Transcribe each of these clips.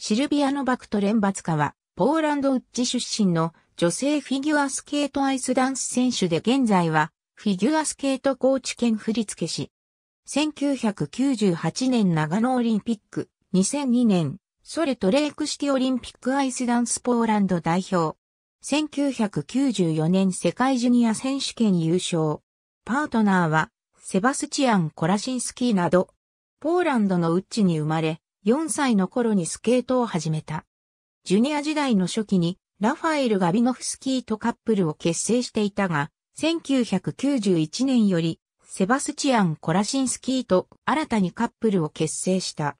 シルビアのバクトレンバツカは、ポーランドウッジ出身の女性フィギュアスケートアイスダンス選手で現在は、フィギュアスケート高知県振付師。1998年長野オリンピック、2002年、ソレトレークシティオリンピックアイスダンスポーランド代表。1994年世界ジュニア選手権優勝。パートナーは、セバスチアン・コラシンスキーなど、ポーランドのウッチに生まれ、4歳の頃にスケートを始めた。ジュニア時代の初期にラファエル・ガビノフスキーとカップルを結成していたが、1991年よりセバスチアン・コラシンスキーと新たにカップルを結成した。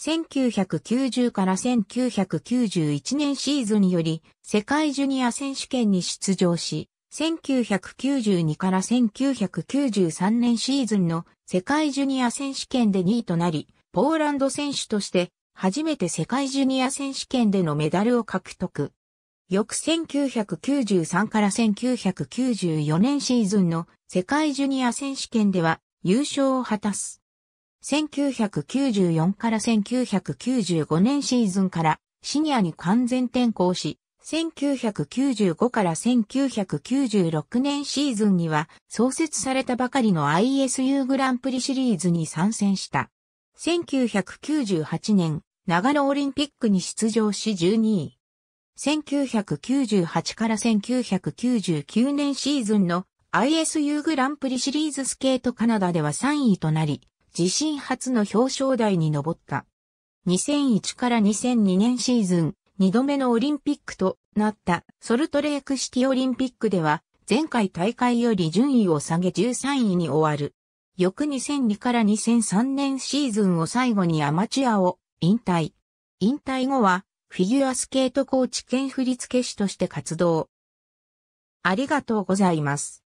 1990から1991年シーズンより世界ジュニア選手権に出場し、1992から1993年シーズンの世界ジュニア選手権で2位となり、ポーランド選手として初めて世界ジュニア選手権でのメダルを獲得。翌1993から1994年シーズンの世界ジュニア選手権では優勝を果たす。1994から1995年シーズンからシニアに完全転向し、1995から1996年シーズンには創設されたばかりの ISU グランプリシリーズに参戦した。1998年、長野オリンピックに出場し12位。1998から1999年シーズンの ISU グランプリシリーズスケートカナダでは3位となり、自身初の表彰台に上った。2001から2002年シーズン、2度目のオリンピックとなったソルトレークシティオリンピックでは、前回大会より順位を下げ13位に終わる。翌2002から2003年シーズンを最後にアマチュアを引退。引退後はフィギュアスケートコーチ兼振付師として活動。ありがとうございます。